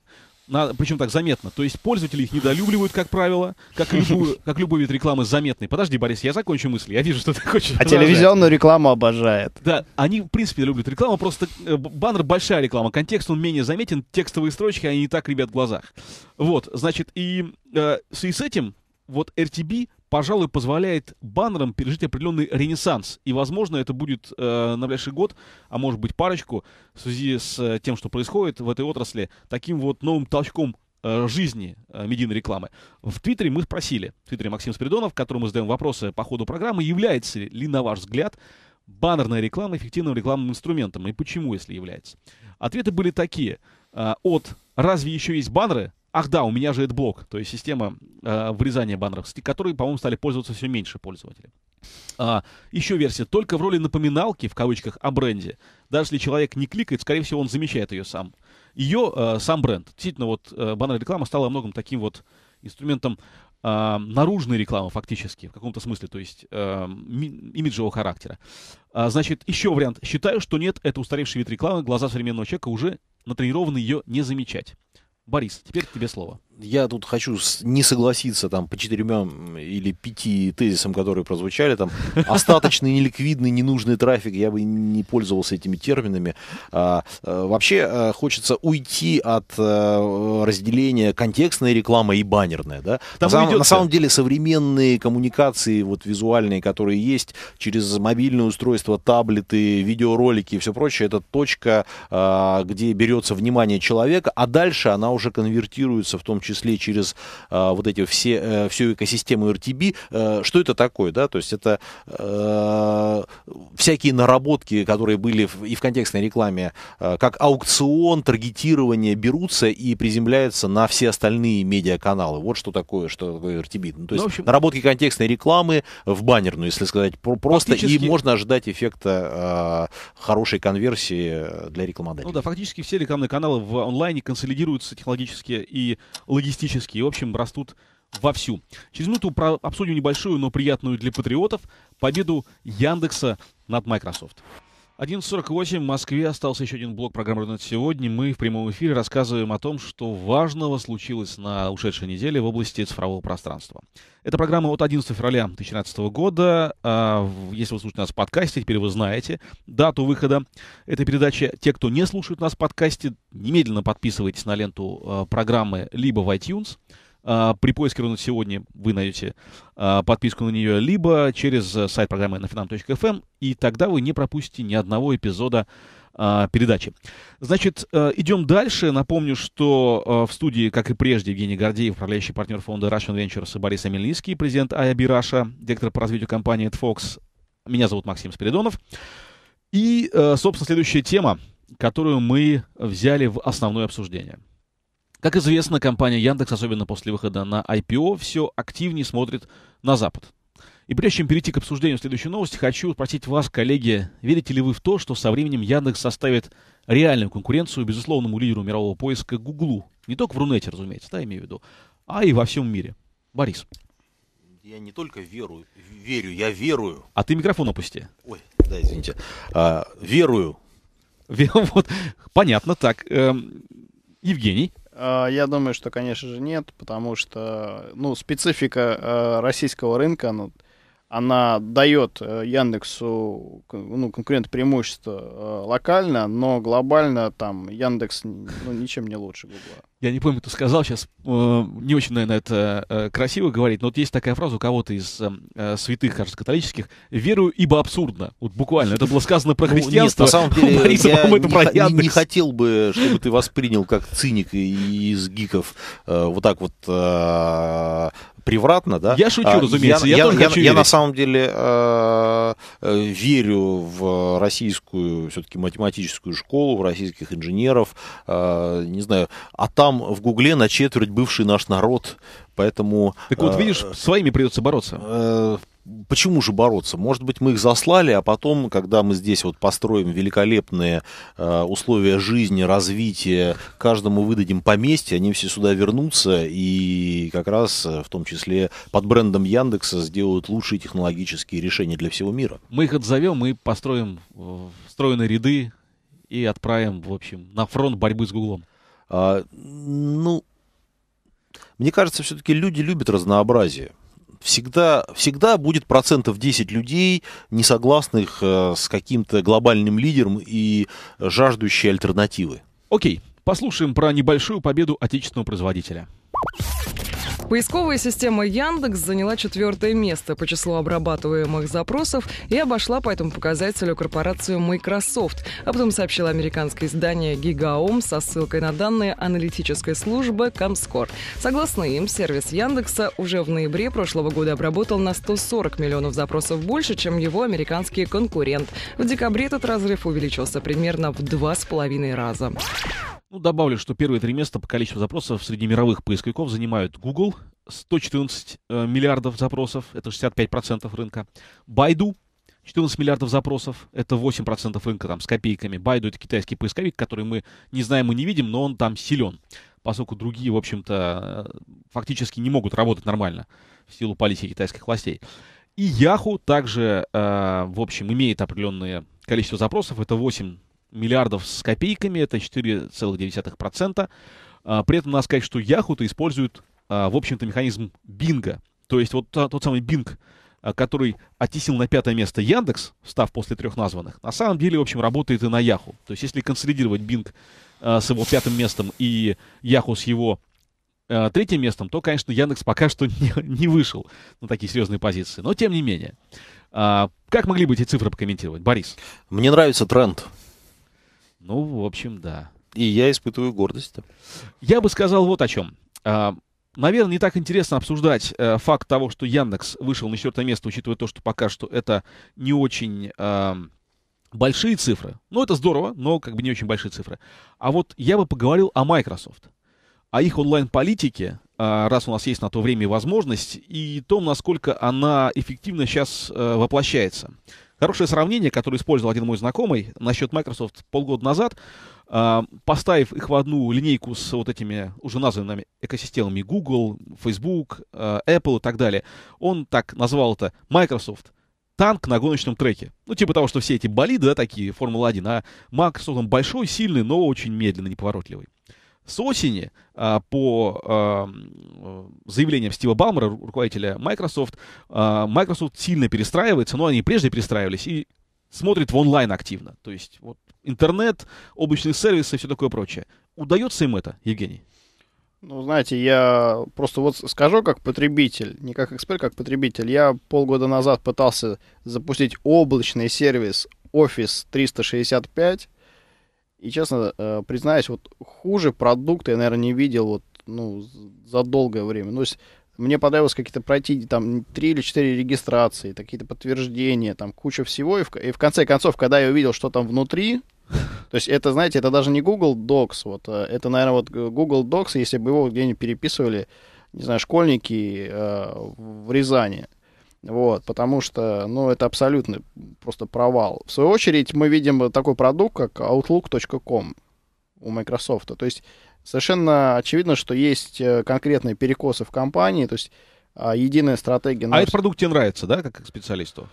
причем так заметно. То есть пользователи их недолюбливают, как правило, как, любую, как любой вид рекламы заметный. Подожди, Борис, я закончу мысль. Я вижу, что ты хочешь. А телевизионную рекламу обожает. Да, они, в принципе, любят рекламу. Просто э, баннер большая реклама. Контекст он менее заметен. Текстовые строчки, они не так ребят в глазах. Вот, значит, и э, в связи с этим вот RTB пожалуй, позволяет баннерам пережить определенный ренессанс. И, возможно, это будет э, на ближайший год, а может быть парочку, в связи с э, тем, что происходит в этой отрасли, таким вот новым толчком э, жизни э, медийной рекламы. В Твиттере мы спросили, в Твиттере Максим Спиридонов, которому задаем вопросы по ходу программы, является ли, на ваш взгляд, баннерная реклама эффективным рекламным инструментом и почему, если является. Ответы были такие. От «Разве еще есть баннеры?» Ах да, у меня же AdBlock, то есть система э, вырезания баннеров, которые, по-моему, стали пользоваться все меньше пользователей. А, еще версия. Только в роли напоминалки, в кавычках, о бренде. Даже если человек не кликает, скорее всего, он замечает ее сам. Ее э, сам бренд. Действительно, вот э, баннер реклама стала многом таким вот инструментом э, наружной рекламы фактически, в каком-то смысле, то есть э, имиджевого характера. А, значит, еще вариант. Считаю, что нет, это устаревший вид рекламы, глаза современного человека уже натренированы ее не замечать. Борис, теперь тебе слово я тут хочу не согласиться там по четырем или пяти тезисам, которые прозвучали. Там остаточный, неликвидный, ненужный трафик. Я бы не пользовался этими терминами. А, э, вообще э, хочется уйти от э, разделения контекстная реклама и баннерная. Да? на, сам, на самом деле современные коммуникации вот визуальные, которые есть через мобильные устройства, таблеты, видеоролики и все прочее, это точка, а, где берется внимание человека, а дальше она уже конвертируется в том числе через а, вот эти все, а, всю экосистему RTB. А, э, что это такое, да? То есть это а, всякие наработки, которые были в, и в контекстной рекламе, а, как аукцион, таргетирование берутся и приземляются на все остальные медиаканалы. Вот что такое, что такое RTB. Ну, то ну, есть ну, общем... наработки контекстной рекламы в баннерную, если сказать просто, фактически... и можно ожидать эффекта э, хорошей конверсии для рекламодателей. Ну да, фактически все рекламные каналы в онлайне консолидируются технологически и логистические. в общем, растут вовсю. Через минуту про обсудим небольшую, но приятную для патриотов победу Яндекса над Microsoft. 11.48 в Москве. Остался еще один блок программы на сегодня». Мы в прямом эфире рассказываем о том, что важного случилось на ушедшей неделе в области цифрового пространства. Это программа от 11 февраля 2013 года. А, если вы слушаете нас в подкасте, теперь вы знаете дату выхода этой передачи. Те, кто не слушает нас в подкасте, немедленно подписывайтесь на ленту а, программы либо в iTunes – а, при поиске ровно сегодня вы найдете а, подписку на нее либо через э, сайт программы на финам.фм, эм, и тогда вы не пропустите ни одного эпизода а, передачи. Значит, э, идем дальше. Напомню, что э, в студии, как и прежде, Евгений Гордеев, управляющий партнер фонда Russian Ventures, и Борис Амельницкий, президент IAB Russia, директор по развитию компании AdFox. Меня зовут Максим Спиридонов. И, собственно, следующая тема, которую мы взяли в основное обсуждение – как известно, компания Яндекс, особенно после выхода на IPO, все активнее смотрит на Запад. И прежде чем перейти к обсуждению следующей новости, хочу спросить вас, коллеги, верите ли вы в то, что со временем Яндекс составит реальную конкуренцию безусловному лидеру мирового поиска Гуглу? Не только в Рунете, разумеется, да, имею в виду, а и во всем мире. Борис. Я не только верую, верю, я верую. А ты микрофон опусти. Ой, да, извините. А, верую. Вот, понятно, так. Эм, Евгений. А, я думаю, что, конечно же, нет, потому что ну, специфика э, российского рынка, ну, она дает э, Яндексу ну, конкурент преимущество э, локально, но глобально там Яндекс ну, ничем не лучше Гугла. Я не помню, кто сказал сейчас, э, не очень, наверное, это красиво говорить, но вот есть такая фраза у кого-то из святых, кажется, католических, «верую, ибо абсурдно». Вот буквально, это было сказано про христианство. Ну, нет, на самом деле, я не, про не, не хотел бы, чтобы ты воспринял как циник из гиков вот так вот превратно, да. Я шучу, а, разумеется. Я, я, я, я, я на самом деле э, э, верю в российскую все-таки математическую школу, в российских инженеров. Э, не знаю, а там в Гугле на четверть бывший наш народ. Поэтому... Так вот, э, видишь, э, своими придется бороться. Э, почему же бороться? Может быть, мы их заслали, а потом, когда мы здесь вот построим великолепные э, условия жизни, развития, каждому выдадим поместье, они все сюда вернутся и как раз э, в том числе под брендом Яндекса сделают лучшие технологические решения для всего мира. Мы их отзовем мы построим э, встроенные ряды и отправим, в общем, на фронт борьбы с Гуглом. А, ну, мне кажется, все-таки люди любят разнообразие всегда, всегда будет процентов 10 людей, не согласных э, с каким-то глобальным лидером и жаждущие альтернативы. Окей, послушаем про небольшую победу отечественного производителя. Поисковая система Яндекс заняла четвертое место по числу обрабатываемых запросов и обошла по этому показателю корпорацию Microsoft. а потом сообщило американское издание Gigaom со ссылкой на данные аналитической службы Comscore. Согласно им, сервис Яндекса уже в ноябре прошлого года обработал на 140 миллионов запросов больше, чем его американский конкурент. В декабре этот разрыв увеличился примерно в два с половиной раза. Ну, добавлю, что первые три места по количеству запросов среди мировых поисковиков занимают Google, 114 э, миллиардов запросов, это 65% рынка, Baidu, 14 миллиардов запросов, это 8% рынка там с копейками. Baidu — это китайский поисковик, который мы не знаем и не видим, но он там силен, поскольку другие, в общем-то, э, фактически не могут работать нормально в силу политики китайских властей. И Yahoo также, э, в общем, имеет определенное количество запросов, это 8 миллиардов с копейками, это 4,9%. А, при этом надо сказать, что Яху-то использует, а, в общем-то, механизм бинга. То есть вот тот самый бинг, а, который оттеснил на пятое место Яндекс, став после трех названных, на самом деле, в общем, работает и на Яху. То есть если консолидировать бинг с его пятым местом и Яху с его третьим местом, то, конечно, Яндекс пока что не, не вышел на такие серьезные позиции. Но тем не менее. Как могли бы эти цифры прокомментировать, Борис? Мне нравится тренд. Ну, в общем, да. И я испытываю гордость. Я бы сказал вот о чем. А, Наверное, не так интересно обсуждать э, факт того, что Яндекс вышел на четвертое место, учитывая то, что пока что это не очень большие цифры. Ну, это здорово, но как бы не очень большие цифры. А вот я бы поговорил о Microsoft, о их онлайн-политике, а, раз у нас есть на то время возможность, и том, насколько она эффективно сейчас э, воплощается. Хорошее сравнение, которое использовал один мой знакомый насчет Microsoft полгода назад, а, поставив их в одну линейку с вот этими уже названными экосистемами Google, Facebook, а, Apple и так далее, он так назвал это Microsoft танк на гоночном треке. Ну, типа того, что все эти болиды, да, такие, Формула-1, а Microsoft он большой, сильный, но очень медленный, неповоротливый с осени а, по а, заявлениям Стива Балмера, руководителя Microsoft, а, Microsoft сильно перестраивается, но они прежде перестраивались, и смотрят в онлайн активно. То есть вот, интернет, облачные сервисы и все такое прочее. Удается им это, Евгений? Ну, знаете, я просто вот скажу как потребитель, не как эксперт, как потребитель. Я полгода назад пытался запустить облачный сервис Office 365, и, честно э, признаюсь, вот хуже продукта я, наверное, не видел вот, ну, за долгое время. Ну, то есть мне понравилось какие-то пройти там три или четыре регистрации, какие-то подтверждения, там куча всего. И в, и в конце концов, когда я увидел, что там внутри, то есть это, знаете, это даже не Google Docs, вот, а это, наверное, вот Google Docs, если бы его где-нибудь переписывали, не знаю, школьники э, в Рязани. Вот, потому что, ну, это абсолютно просто провал. В свою очередь, мы видим такой продукт, как Outlook.com у Microsoft. То есть совершенно очевидно, что есть э, конкретные перекосы в компании, то есть а, единая стратегия. А этот продукт тебе нравится, да, как специалисту?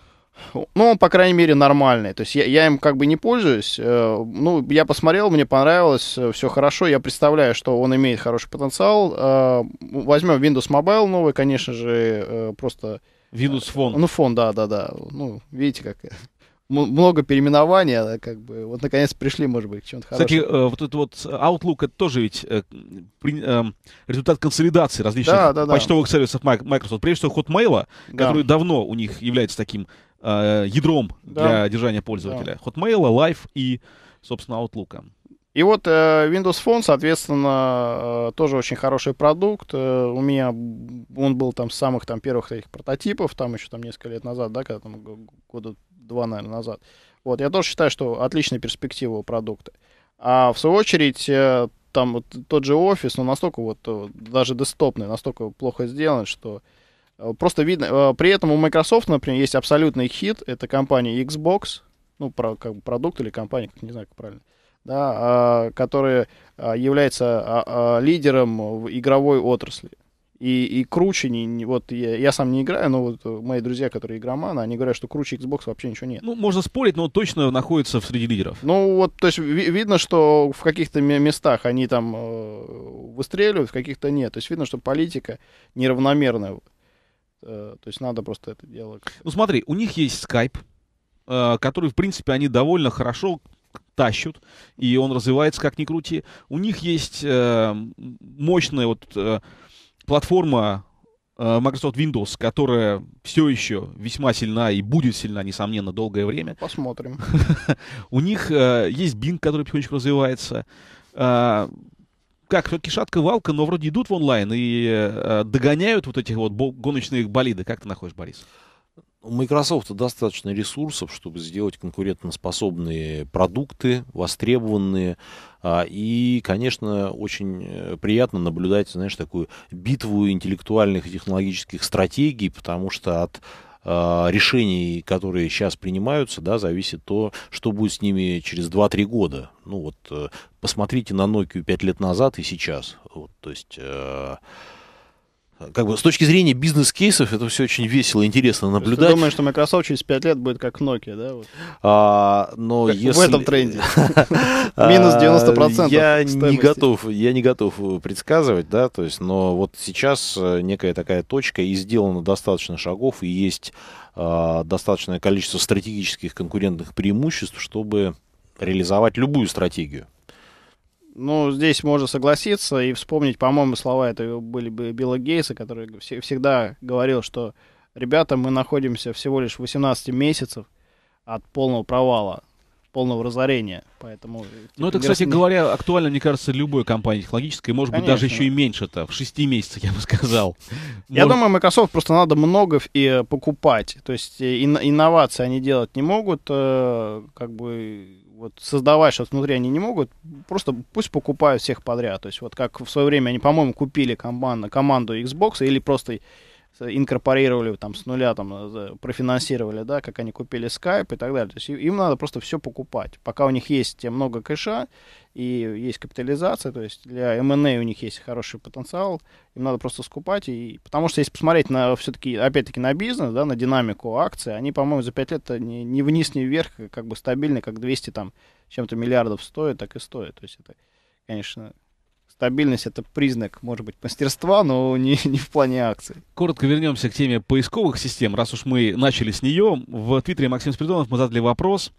Ну, он, по крайней мере, нормальный. То есть я, я им как бы не пользуюсь. Э, ну, я посмотрел, мне понравилось, э, все хорошо. Я представляю, что он имеет хороший потенциал. Возьмем Windows Mobile новый, конечно же, просто Вилус а, фон. Ну, фон, да, да, да. Ну, видите, как много переименований, а, как бы, вот наконец пришли, может быть, к чему-то Кстати, хорошему. Э, вот этот вот э, Outlook, это тоже ведь э, результат консолидации различных да, да, да. почтовых сервисов Microsoft. Прежде всего, Hotmail, да. который давно у них является таким ядром да. для держания пользователя. Да. Hotmail, Live и, собственно, Outlook. И вот э, Windows Phone, соответственно, э, тоже очень хороший продукт. Э, у меня он был там с самых там первых таких прототипов, там еще там несколько лет назад, да, когда там года два, наверное, назад. Вот, я тоже считаю, что отличная перспектива у продукта. А в свою очередь, там вот тот же офис, но настолько вот, даже десктопный, настолько плохо сделан, что просто видно. При этом у Microsoft, например, есть абсолютный хит, это компания Xbox, ну, про, как бы продукт или компания, как не знаю, как правильно да, а, который а, является а, лидером в игровой отрасли. И, и круче, не, не вот я, я сам не играю, но вот мои друзья, которые игроманы, они говорят, что круче Xbox вообще ничего нет. Ну, можно спорить, но точно находится среди лидеров. Ну, вот, то есть ви- видно, что в каких-то местах они там э, выстреливают, в каких-то нет. То есть видно, что политика неравномерная. Э, то есть надо просто это делать. Ну, смотри, у них есть Skype, э, который, в принципе, они довольно хорошо тащут, и он развивается как ни крути. У них есть э, мощная вот э, платформа э, Microsoft Windows, которая все еще весьма сильна и будет сильна, несомненно, долгое время. Посмотрим. У них э, есть Bing, который потихонечку развивается. Э, как, все-таки шатка-валка, но вроде идут в онлайн и э, догоняют вот этих вот гоночных болиды. Как ты находишь, Борис? Э, у Microsoft достаточно ресурсов, чтобы сделать конкурентоспособные продукты, востребованные. А, и, конечно, очень э, приятно наблюдать, знаешь, такую битву интеллектуальных и технологических стратегий, потому что от а, решений, которые сейчас принимаются, да, зависит то, что будет с ними через 2-3 года. Ну вот, э, посмотрите на Nokia 5 лет назад и сейчас. Вот, то есть э, как бы с точки зрения бизнес-кейсов это все очень весело, интересно наблюдать. Ты думаешь, что Microsoft через 5 лет будет как Nokia, да? Вот. А, но как если... В этом тренде. Минус 90%. А, я не готов, я не готов э, предсказывать, да, то есть, но вот сейчас э, некая такая точка, и сделано достаточно шагов, и есть а, достаточное количество стратегических конкурентных преимуществ, чтобы реализовать любую стратегию. Ну, здесь можно согласиться и вспомнить, по-моему, слова это были бы Билла Гейтса, который всегда говорил, что ребята, мы находимся всего лишь 18 месяцев от полного провала, полного разорения. Поэтому, типа, ну, это, кстати не... говоря, актуально, мне кажется, любой компании технологической, может Конечно. быть, даже еще и меньше-то, в 6 месяцах, я бы сказал. Я думаю, Microsoft просто надо много и э, покупать. То есть э, ин- инновации они делать не могут, как бы вот создавать что-то внутри они не могут, просто пусть покупают всех подряд. То есть вот как в свое время они, по-моему, купили команду, команду Xbox или просто инкорпорировали там с нуля, там э, профинансировали, да, как они купили Skype и так далее. То есть им надо просто все покупать. Пока у них есть много кэша и есть капитализация, то есть для M&A эм у них есть хороший потенциал, им надо просто скупать. И, потому что если посмотреть на все-таки, опять-таки, на бизнес, да, на динамику акций, они, по-моему, за 5 лет не, не вниз, не вверх, как бы стабильно, как 200 там чем-то миллиардов стоит, так и стоит. То есть это, конечно, Стабильность это признак, может быть, мастерства, но не, не в плане акций. Коротко вернемся к теме поисковых систем. Раз уж мы начали с нее, в Твиттере Максим Спиридонов мы задали вопрос,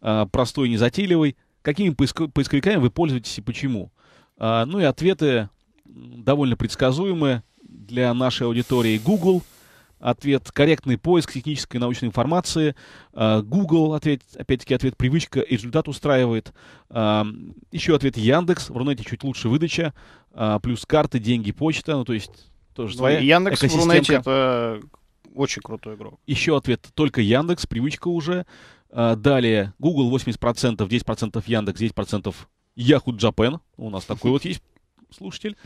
э, простой, незатейливый. Какими поисковиками вы пользуетесь и почему? Э, ну и ответы довольно предсказуемы для нашей аудитории. Google — ответ корректный поиск технической и научной информации, а, Google, ответ, опять-таки ответ привычка и результат устраивает, а, еще ответ Яндекс, в Рунете чуть лучше выдача, а, плюс карты, деньги, почта, ну то есть тоже ну, своя ну, Яндекс в Рунете это очень крутой игрок. Еще ответ только Яндекс, привычка уже. Далее Google 80%, 10% Яндекс, 10% Yahoo Japan. У нас такой вот есть слушатель.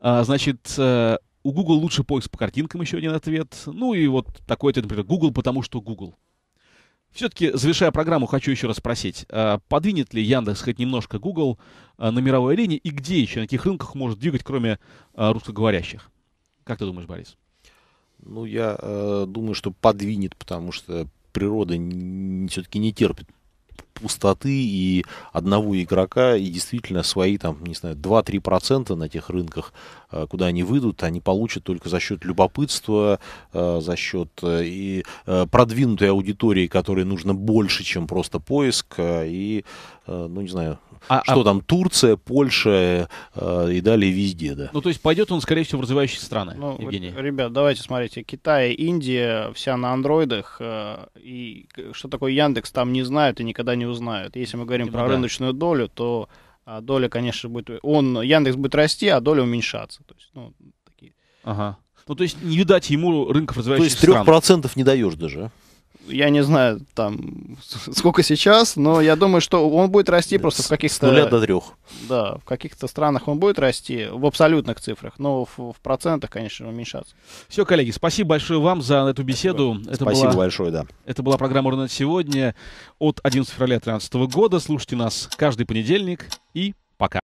Значит, э, у Google лучше поиск по картинкам, еще один ответ. Ну и вот такой ответ, например, Google, потому что Google. Все-таки, завершая программу, хочу еще раз спросить, а подвинет ли Яндекс хоть немножко Google а, на мировой арене и где еще, на каких рынках может двигать, кроме а, русскоговорящих? Как ты думаешь, Борис? Ну, я э, думаю, что подвинет, потому что природа все-таки не терпит пустоты и одного игрока, и действительно свои, там, не знаю, 2-3% на тех рынках, э, куда они выйдут, они получат только за счет любопытства, э, за счет э, и продвинутой аудитории, которой нужно больше, чем просто поиск, и, ну, не знаю, а, а, что а... там Турция, Польша э, и далее везде, да. Ну, то есть пойдет он, скорее всего, в развивающие страны, ну, Евгений. Ребят, давайте смотрите, Китай, Индия, вся на андроидах, э, и что такое Яндекс, там не знают и никогда не узнают. Если мы говорим ну, про да. рыночную долю, то а, доля, конечно, будет... Он, Яндекс будет расти, а доля уменьшаться. То есть, ну, такие... Ага. Ну, то есть не видать ему рынков развивающихся стран. То есть 3% стран. не даешь даже. А? я не знаю, там, сколько сейчас, но я думаю, что он будет расти да, просто в каких-то... С нуля до трех. Да, в каких-то странах он будет расти, в абсолютных цифрах, но в, в процентах, конечно, уменьшаться. Все, коллеги, спасибо большое вам за эту беседу. Спасибо, это спасибо была, большое, да. Это была программа Рунет сегодня» от 11 февраля 2013 года. Слушайте нас каждый понедельник и пока.